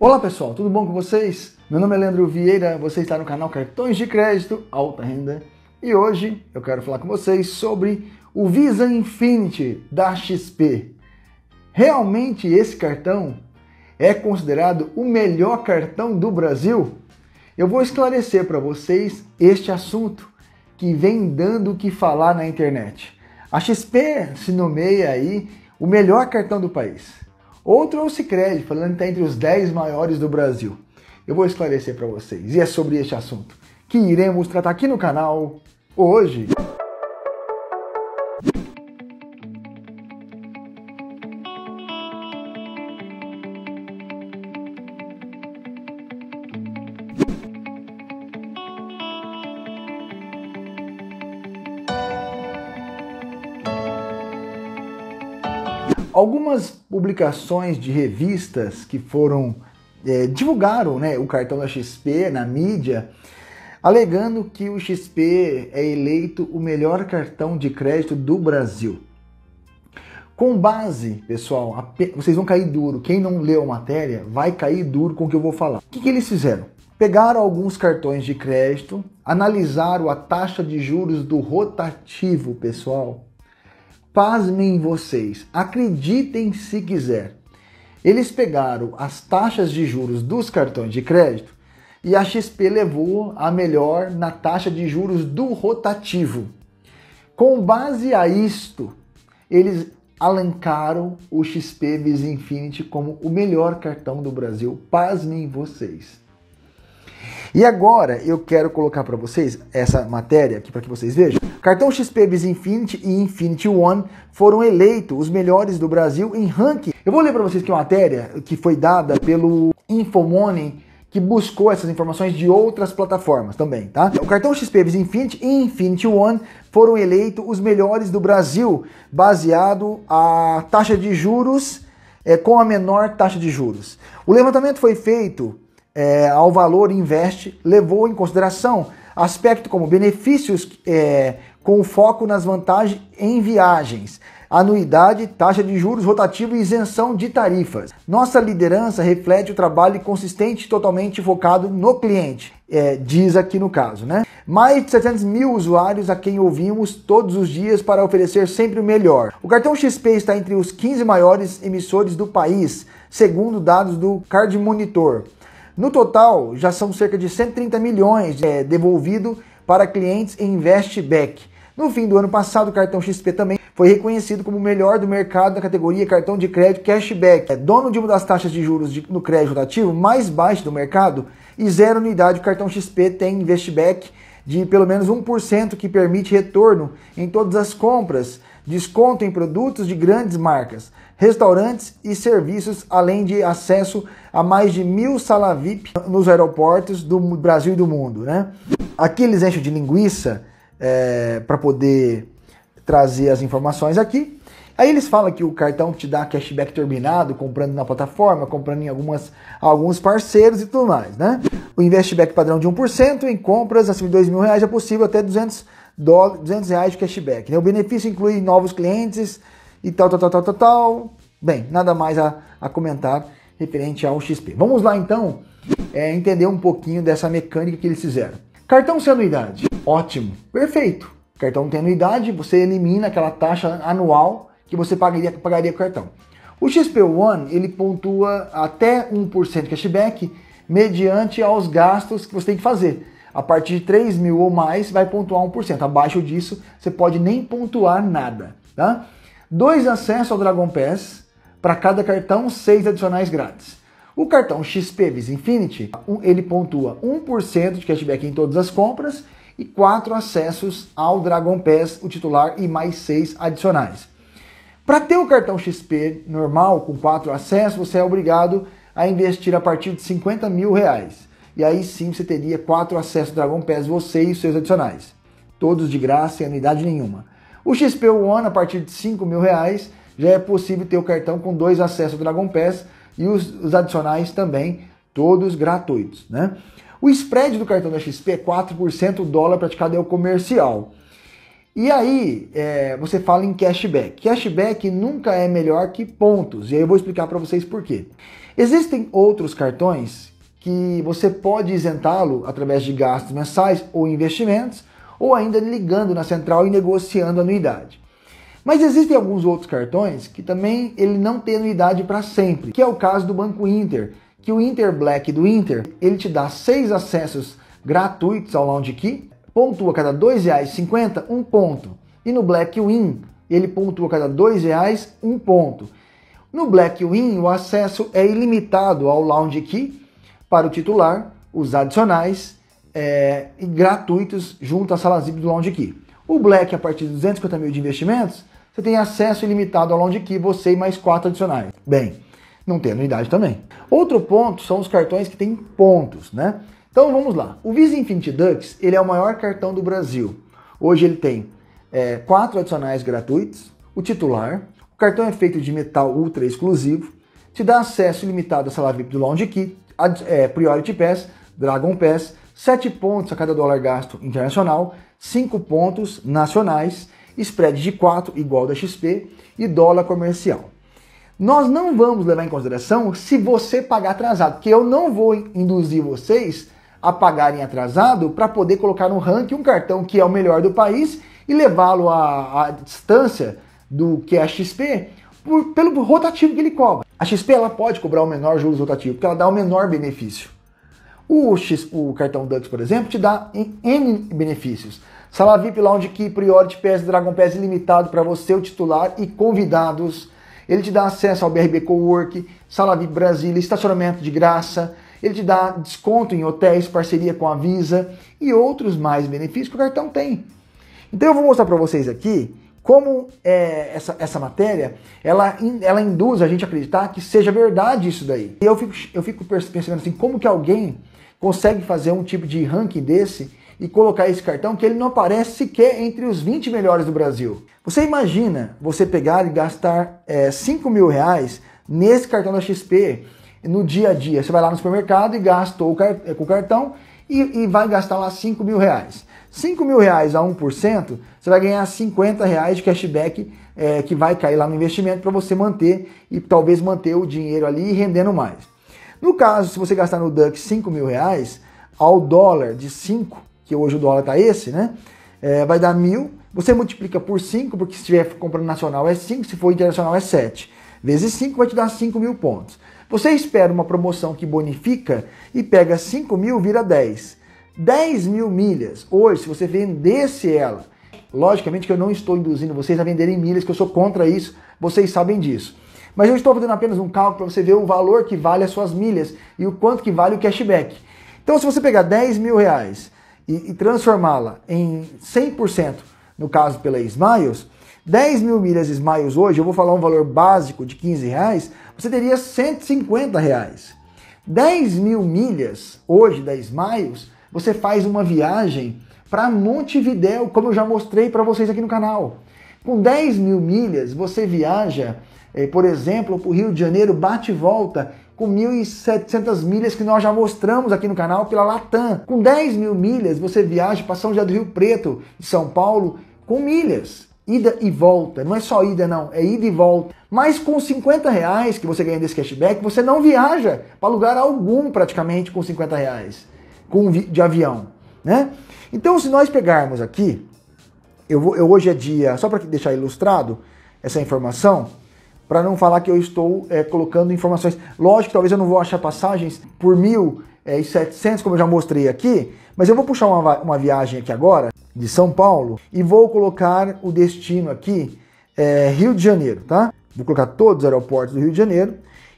Olá pessoal, tudo bom com vocês? Meu nome é Leandro Vieira, você está no canal Cartões de Crédito Alta Renda e hoje eu quero falar com vocês sobre o Visa Infinity da XP. Realmente esse cartão é considerado o melhor cartão do Brasil? Eu vou esclarecer para vocês este assunto que vem dando o que falar na internet. A XP se nomeia aí o melhor cartão do país. Outro é o Cicred, falando que está entre os 10 maiores do Brasil. Eu vou esclarecer para vocês, e é sobre este assunto que iremos tratar aqui no canal hoje. publicações de revistas que foram é, divulgaram né, o cartão da XP na mídia, alegando que o XP é eleito o melhor cartão de crédito do Brasil. Com base, pessoal, vocês vão cair duro. Quem não leu a matéria vai cair duro com o que eu vou falar. O que, que eles fizeram? Pegaram alguns cartões de crédito, analisaram a taxa de juros do rotativo, pessoal, pasmem vocês, acreditem se quiser. Eles pegaram as taxas de juros dos cartões de crédito e a XP levou a melhor na taxa de juros do rotativo. Com base a isto, eles alencaram o XP Visa Infinity como o melhor cartão do Brasil. Pasmem vocês. E agora eu quero colocar para vocês essa matéria aqui para que vocês vejam. Cartão XP Infinite Infinity e Infinity One foram eleitos os melhores do Brasil em ranking. Eu vou ler para vocês que é uma matéria que foi dada pelo Infomoney que buscou essas informações de outras plataformas também, tá? O cartão XP Visa Infinity e Infinity One foram eleitos os melhores do Brasil, baseado a taxa de juros é, com a menor taxa de juros. O levantamento foi feito é, ao valor investe levou em consideração aspectos como benefícios é, com foco nas vantagens em viagens, anuidade, taxa de juros rotativo e isenção de tarifas. Nossa liderança reflete o trabalho consistente e totalmente focado no cliente, é, diz aqui no caso, né? Mais de 700 mil usuários a quem ouvimos todos os dias para oferecer sempre o melhor. O cartão XP está entre os 15 maiores emissores do país, segundo dados do Card Monitor. No total, já são cerca de 130 milhões é, devolvido para clientes em investback. No fim do ano passado, o cartão XP também foi reconhecido como o melhor do mercado na categoria cartão de crédito cashback. É dono de uma das taxas de juros de, no crédito ativo mais baixas do mercado e zero unidade, o cartão XP tem investback de pelo menos 1% que permite retorno em todas as compras desconto em produtos de grandes marcas, restaurantes e serviços, além de acesso a mais de mil sala VIP nos aeroportos do Brasil e do mundo. Né? Aqui eles enchem de linguiça é, para poder trazer as informações aqui. Aí eles falam que o cartão te dá cashback terminado comprando na plataforma, comprando em algumas, alguns parceiros e tudo mais, né? O investback padrão de 1% em compras acima de R$ mil reais é possível até 200 200 reais de cashback. Né? O benefício inclui novos clientes e tal, tal, tal, tal, tal, tal. Bem, nada mais a, a comentar referente ao XP. Vamos lá então é, entender um pouquinho dessa mecânica que eles fizeram. Cartão sem anuidade, ótimo, perfeito. Cartão tem anuidade, você elimina aquela taxa anual que você pagaria, pagaria com o cartão. O XP One ele pontua até 1% cashback mediante aos gastos que você tem que fazer. A partir de 3 mil ou mais, vai pontuar 1%. Abaixo disso, você pode nem pontuar nada. Tá? Dois acessos ao Dragon Pass para cada cartão, seis adicionais grátis. O cartão XP Visa Infinity, ele pontua 1% de cashback em todas as compras e 4 acessos ao Dragon Pass, o titular, e mais 6 adicionais. Para ter o cartão XP normal, com 4 acessos, você é obrigado a investir a partir de 50 mil reais e aí sim você teria quatro acessos Dragon Pass, você e os seus adicionais. Todos de graça, sem anuidade nenhuma. O XP One, a partir de 5 mil reais, já é possível ter o cartão com dois acessos Dragon Pass e os, os adicionais também, todos gratuitos. Né? O spread do cartão da XP é 4% o dólar praticado é o comercial. E aí é, você fala em cashback. Cashback nunca é melhor que pontos. E aí eu vou explicar para vocês por quê. Existem outros cartões que você pode isentá-lo através de gastos mensais ou investimentos, ou ainda ligando na central e negociando anuidade. Mas existem alguns outros cartões que também ele não tem anuidade para sempre, que é o caso do Banco Inter, que o Inter Black do Inter, ele te dá seis acessos gratuitos ao Lounge Key, pontua cada R$ 2,50 um ponto. E no Black Win, ele pontua cada R$ 2,00 um ponto. No Black Win, o acesso é ilimitado ao Lounge Key para o titular, os adicionais é, e gratuitos junto à sala zip do Lounge Key. O Black, a partir de 250 mil de investimentos, você tem acesso ilimitado ao Lounge Key, você e mais quatro adicionais. Bem, não tem anuidade também. Outro ponto são os cartões que têm pontos, né? Então vamos lá. O Visa Infinity Dux, ele é o maior cartão do Brasil. Hoje ele tem é, quatro adicionais gratuitos, o titular, o cartão é feito de metal ultra exclusivo, te dá acesso ilimitado à sala VIP do Lounge Key, é, Priority Pass, Dragon Pass, 7 pontos a cada dólar gasto internacional, 5 pontos nacionais, spread de 4 igual da XP e dólar comercial. Nós não vamos levar em consideração se você pagar atrasado, que eu não vou induzir vocês a pagarem atrasado para poder colocar no ranking um cartão que é o melhor do país e levá-lo à, à, distância do que é a XP por, pelo rotativo que ele cobra. A XP ela pode cobrar o menor juros rotativo, porque ela dá o menor benefício. O, X, o cartão Dux, por exemplo, te dá N benefícios. Sala VIP, Lounge Key, Priority Pass, Dragon Pass ilimitado para você, o titular e convidados. Ele te dá acesso ao BRB Cowork, Sala VIP Brasília, estacionamento de graça. Ele te dá desconto em hotéis, parceria com a Visa e outros mais benefícios que o cartão tem. Então eu vou mostrar para vocês aqui como é, essa, essa matéria, ela, ela induz a gente a acreditar que seja verdade isso daí. E eu fico, eu fico percebendo assim, como que alguém consegue fazer um tipo de ranking desse e colocar esse cartão que ele não aparece sequer entre os 20 melhores do Brasil. Você imagina você pegar e gastar é, 5 mil reais nesse cartão da XP no dia a dia. Você vai lá no supermercado e gastou o com o cartão e, e vai gastar lá 5 mil reais. 5 mil reais a 1%, você vai ganhar 50 reais de cashback é, que vai cair lá no investimento para você manter e talvez manter o dinheiro ali e rendendo mais. No caso, se você gastar no Duck 5 mil reais, ao dólar de 5, que hoje o dólar está esse, né? É, vai dar mil, você multiplica por 5, porque se estiver comprando nacional é 5, se for internacional é 7. Vezes 5 vai te dar 5 mil pontos. Você espera uma promoção que bonifica e pega 5 mil, vira 10. 10 mil milhas hoje, se você vendesse ela, logicamente que eu não estou induzindo vocês a venderem milhas, que eu sou contra isso, vocês sabem disso. Mas eu estou fazendo apenas um cálculo para você ver o valor que vale as suas milhas e o quanto que vale o cashback. Então, se você pegar 10 mil reais e, e transformá-la em 100%, no caso pela Smiles, 10 mil milhas Smiles hoje, eu vou falar um valor básico de 15 reais, você teria 150 reais. 10 mil milhas hoje da Smiles, você faz uma viagem para Montevidéu, como eu já mostrei para vocês aqui no canal. Com 10 mil milhas, você viaja, eh, por exemplo, para o Rio de Janeiro, bate e volta, com 1.700 milhas que nós já mostramos aqui no canal pela Latam. Com 10 mil milhas, você viaja para São José do Rio Preto, de São Paulo, com milhas. Ida e volta. Não é só ida, não. É ida e volta. Mas com 50 reais que você ganha desse cashback, você não viaja para lugar algum praticamente com 50 reais com, de avião, né? Então, se nós pegarmos aqui, eu, vou, eu hoje é dia, só para deixar ilustrado essa informação, para não falar que eu estou é, colocando informações. Lógico, talvez eu não vou achar passagens por mil é, e setecentos como eu já mostrei aqui, mas eu vou puxar uma, uma viagem aqui agora, de São Paulo, e vou colocar o destino aqui, é, Rio de Janeiro, tá? Vou colocar todos os aeroportos do Rio de Janeiro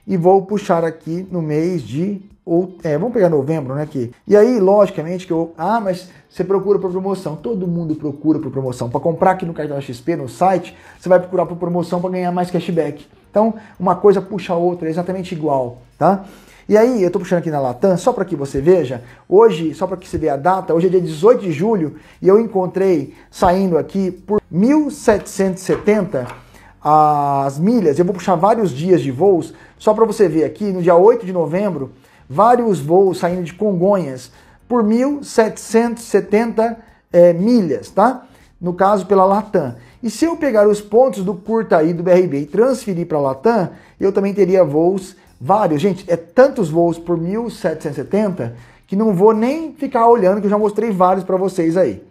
e vou puxar aqui no mês de ou é, vamos pegar novembro, né, aqui. E aí, logicamente que eu, ah, mas você procura por promoção. Todo mundo procura por promoção. Para comprar aqui no cartão XP, no site, você vai procurar por promoção para ganhar mais cashback. Então, uma coisa puxa a outra, é exatamente igual, tá? E aí, eu estou puxando aqui na Latam, só para que você veja, hoje, só para que você veja a data, hoje é dia 18 de julho e eu encontrei saindo aqui por 1770 as milhas. Eu vou puxar vários dias de voos, só para você ver aqui, no dia 8 de novembro, vários voos saindo de Congonhas por 1.770 é, milhas, tá? No caso, pela Latam. E se eu pegar os pontos do curta aí do BRB e transferir para a Latam, eu também teria voos vários. Gente, é tantos voos por 1.770 que não vou nem ficar olhando, que eu já mostrei vários para vocês aí.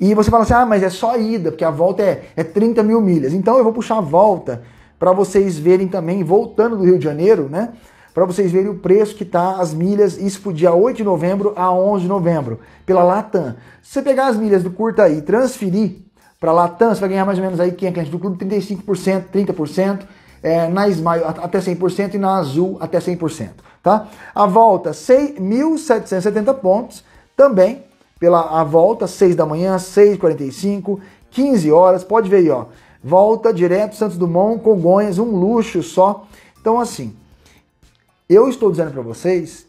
E você fala assim, ah, mas é só ida, porque a volta é, é 30 mil milhas. Então eu vou puxar a volta para vocês verem também, voltando do Rio de Janeiro, né? Para vocês verem o preço que tá as milhas, isso pro dia 8 de novembro a 11 de novembro, pela Latam. Se você pegar as milhas do Curta e transferir para Latam, você vai ganhar mais ou menos aí quem é cliente do clube 35%, 30%, é, na Smile até 100% e na Azul até 100%, tá? A volta 6.770 pontos, também pela a volta, 6 da manhã, 6h45, 15 horas, pode ver aí, ó. Volta direto Santos Dumont, Congonhas, um luxo só. Então, assim, eu estou dizendo para vocês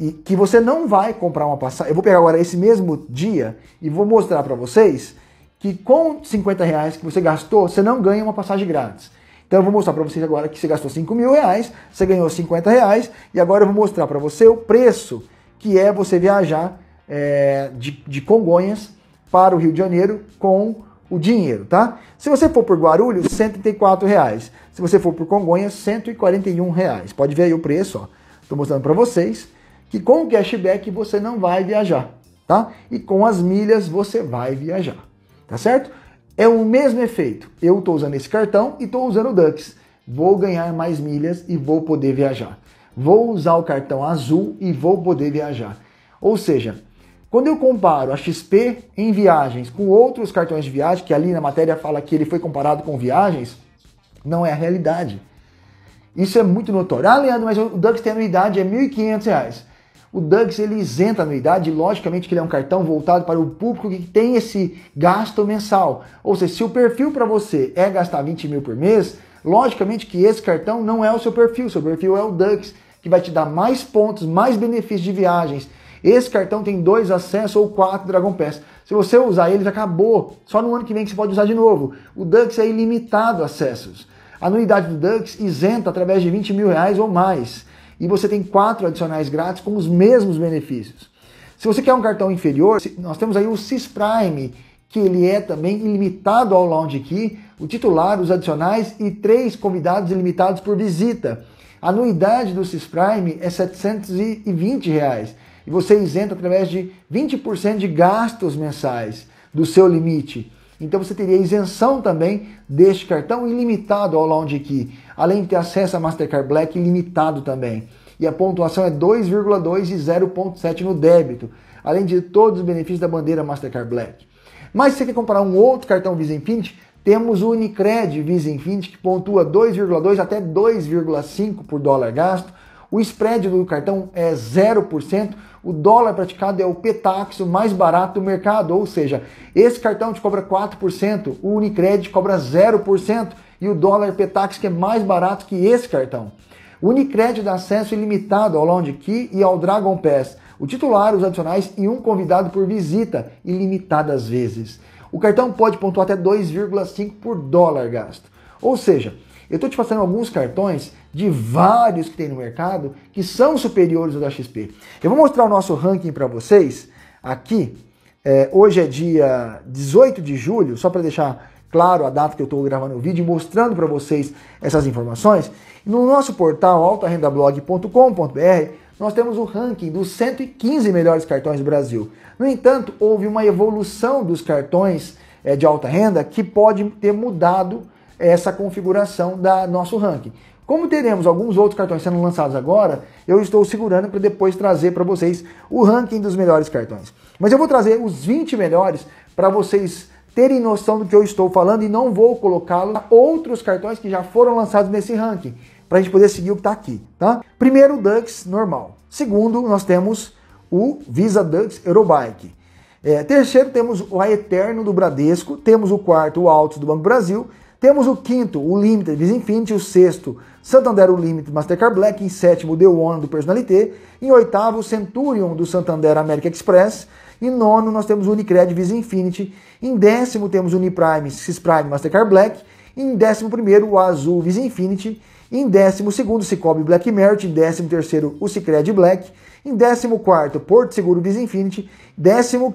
e que você não vai comprar uma passagem. Eu vou pegar agora esse mesmo dia e vou mostrar para vocês que com 50 reais que você gastou, você não ganha uma passagem grátis. Então eu vou mostrar para vocês agora que você gastou 5 mil reais, você ganhou 50 reais, e agora eu vou mostrar para você o preço que é você viajar é, de, de Congonhas para o Rio de Janeiro com o dinheiro, tá? Se você for por Guarulhos, 134 reais. Se você for por Congonhas, 141 reais. Pode ver aí o preço, ó. Estou mostrando para vocês que com o cashback você não vai viajar, tá? E com as milhas você vai viajar, tá certo? É o mesmo efeito. Eu estou usando esse cartão e estou usando o Dux. Vou ganhar mais milhas e vou poder viajar. Vou usar o cartão azul e vou poder viajar. Ou seja, quando eu comparo a XP em viagens com outros cartões de viagem, que ali na matéria fala que ele foi comparado com viagens, não é a realidade. Isso é muito notório. Ah, Leandro, mas o Dux tem anuidade, é R$ 1.500. O Dux ele isenta a anuidade, logicamente que ele é um cartão voltado para o público que tem esse gasto mensal. Ou seja, se o perfil para você é gastar 20 mil por mês, logicamente que esse cartão não é o seu perfil, seu perfil é o Dux, que vai te dar mais pontos, mais benefícios de viagens, esse cartão tem dois acessos ou quatro Dragon Pass. Se você usar ele, já acabou. Só no ano que vem que você pode usar de novo. O Dux é ilimitado acessos. A anuidade do Dux isenta através de 20 mil reais ou mais. E você tem quatro adicionais grátis com os mesmos benefícios. Se você quer um cartão inferior, nós temos aí o CIS Prime, que ele é também ilimitado ao Lounge Key, o titular, os adicionais e três convidados ilimitados por visita. A anuidade do CIS Prime é R$ 720. Reais e você isenta através de 20% de gastos mensais do seu limite. Então você teria isenção também deste cartão ilimitado ao Lounge Key, além de ter acesso a Mastercard Black ilimitado também. E a pontuação é 2,2 e 0,7 no débito, além de todos os benefícios da bandeira Mastercard Black. Mas se você quer comprar um outro cartão Visa Infinity, temos o Unicred Visa Infinity que pontua 2,2 até 2,5 por dólar gasto, o spread do cartão é 0%, o dólar praticado é o o mais barato do mercado, ou seja, esse cartão te cobra 4%, o Unicred cobra 0% e o dólar petax que é mais barato que esse cartão. O Unicred dá acesso ilimitado ao Lounge Key e ao Dragon Pass, o titular, os adicionais e um convidado por visita, ilimitadas vezes. O cartão pode pontuar até 2,5 por dólar gasto. Ou seja, eu estou te passando alguns cartões de vários que tem no mercado que são superiores ao da XP. Eu vou mostrar o nosso ranking para vocês aqui. É, hoje é dia 18 de julho, só para deixar claro a data que eu estou gravando o vídeo, mostrando para vocês essas informações. No nosso portal altarendablog.com.br, nós temos o ranking dos 115 melhores cartões do Brasil. No entanto, houve uma evolução dos cartões é, de alta renda que pode ter mudado essa configuração do nosso ranking. Como teremos alguns outros cartões sendo lançados agora, eu estou segurando para depois trazer para vocês o ranking dos melhores cartões. Mas eu vou trazer os 20 melhores para vocês terem noção do que eu estou falando e não vou colocá-los outros cartões que já foram lançados nesse ranking, para a gente poder seguir o que está aqui. Tá? Primeiro, Dux normal. Segundo, nós temos o Visa Dux Eurobike. É, terceiro, temos o A Eterno do Bradesco. Temos o quarto, o Alto do Banco Brasil. Temos o quinto, o Limited, Visa Infinity, o sexto, Santander Unlimited Mastercard Black, em sétimo, The One do Personalité, em oitavo, Centurion do Santander america Express, em nono, nós temos o Unicred Visa Infinity, em décimo, temos o Uniprime, Sysprime Mastercard Black, em décimo primeiro, o Azul Visa Infinity, em décimo segundo, Cicobi Black Merit, em décimo terceiro, o Cicred Black, em décimo quarto Porto Seguro Visa Infinity.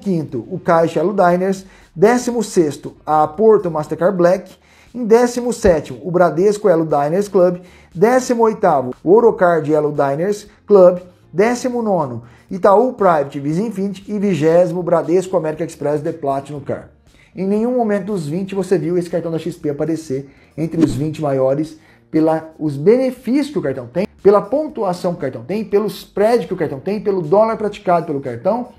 quinto o Caixa diners Diners. sexto a Porto Mastercard Black. Em 17, o Bradesco Elo Diners Club. 18, o Orocard Elo Diners Club. 19, Itaú Private Visa Infinity. E 20, Bradesco América Express The Platinum Car. Em nenhum momento dos 20 você viu esse cartão da XP aparecer entre os 20 maiores pelos benefícios que o cartão tem, pela pontuação que o cartão tem, pelo spread que o cartão tem, pelo dólar praticado pelo cartão,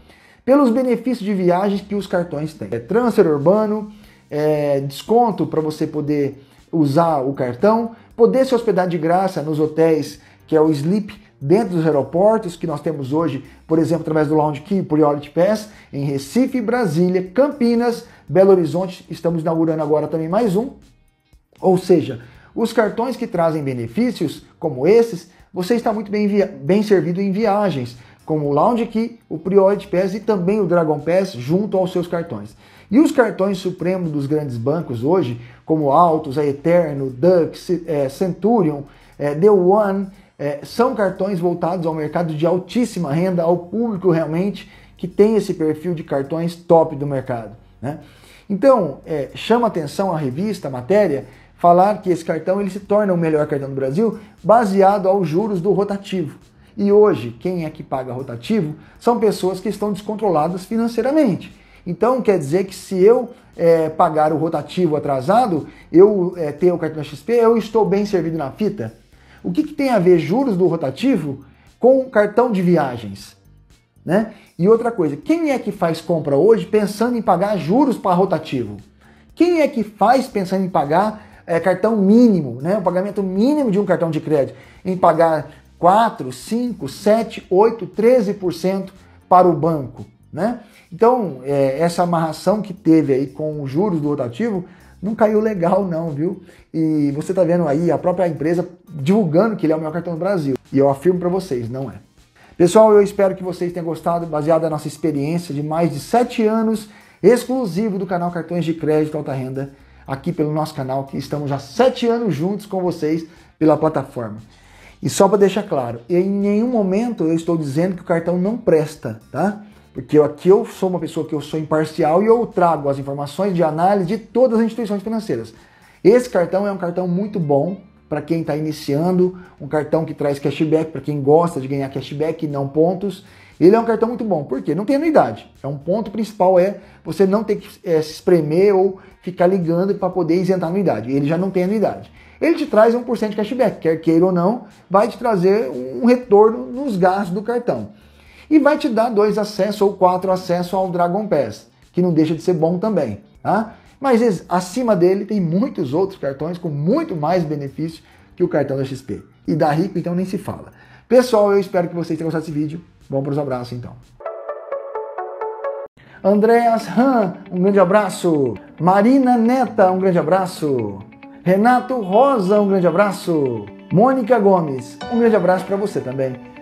pelos benefícios de viagens que os cartões têm. É transfer urbano, é, desconto para você poder usar o cartão, poder se hospedar de graça nos hotéis, que é o Sleep dentro dos aeroportos que nós temos hoje, por exemplo, através do Lounge Key Priority Pass, em Recife, Brasília, Campinas, Belo Horizonte, estamos inaugurando agora também mais um. Ou seja, os cartões que trazem benefícios como esses, você está muito bem, bem servido em viagens, como o Lounge Key, o Priority Pass e também o Dragon Pass junto aos seus cartões. E os cartões supremos dos grandes bancos hoje, como Altos, a é Eterno, Dux, é, Centurion, é, The One, é, são cartões voltados ao mercado de altíssima renda, ao público realmente que tem esse perfil de cartões top do mercado. Né? Então, é, chama atenção a revista, a matéria, falar que esse cartão ele se torna o melhor cartão do Brasil baseado aos juros do rotativo. E hoje, quem é que paga rotativo são pessoas que estão descontroladas financeiramente. Então quer dizer que se eu é, pagar o rotativo atrasado, eu é, ter o cartão da XP, eu estou bem servido na fita. O que, que tem a ver juros do rotativo com cartão de viagens? Né? E outra coisa, quem é que faz compra hoje pensando em pagar juros para rotativo? Quem é que faz pensando em pagar é, cartão mínimo, né? o pagamento mínimo de um cartão de crédito, em pagar 4, 5, 7, 8, 13% para o banco? Né? Então, é, essa amarração que teve aí com os juros do rotativo não caiu legal não, viu? E você está vendo aí a própria empresa divulgando que ele é o melhor cartão do Brasil. E eu afirmo para vocês, não é. Pessoal, eu espero que vocês tenham gostado, baseado na nossa experiência de mais de sete anos, exclusivo do canal Cartões de Crédito Alta Renda, aqui pelo nosso canal, que estamos já sete anos juntos com vocês pela plataforma. E só para deixar claro, em nenhum momento eu estou dizendo que o cartão não presta, tá? Porque aqui eu sou uma pessoa que eu sou imparcial e eu trago as informações de análise de todas as instituições financeiras. Esse cartão é um cartão muito bom para quem está iniciando, um cartão que traz cashback para quem gosta de ganhar cashback e não pontos. Ele é um cartão muito bom, porque não tem anuidade. É um ponto principal é você não ter que é, se espremer ou ficar ligando para poder isentar a anuidade. Ele já não tem anuidade. Ele te traz 1% de cashback, quer queira ou não, vai te trazer um retorno nos gastos do cartão e vai te dar dois acessos ou quatro acessos ao Dragon Pass, que não deixa de ser bom também, tá? Mas acima dele tem muitos outros cartões com muito mais benefício que o cartão da XP. E da Rico então nem se fala. Pessoal, eu espero que vocês tenham gostado desse vídeo. Vamos para os abraços então. Andréas Han, um grande abraço. Marina Neta, um grande abraço. Renato Rosa, um grande abraço. Mônica Gomes, um grande abraço para você também.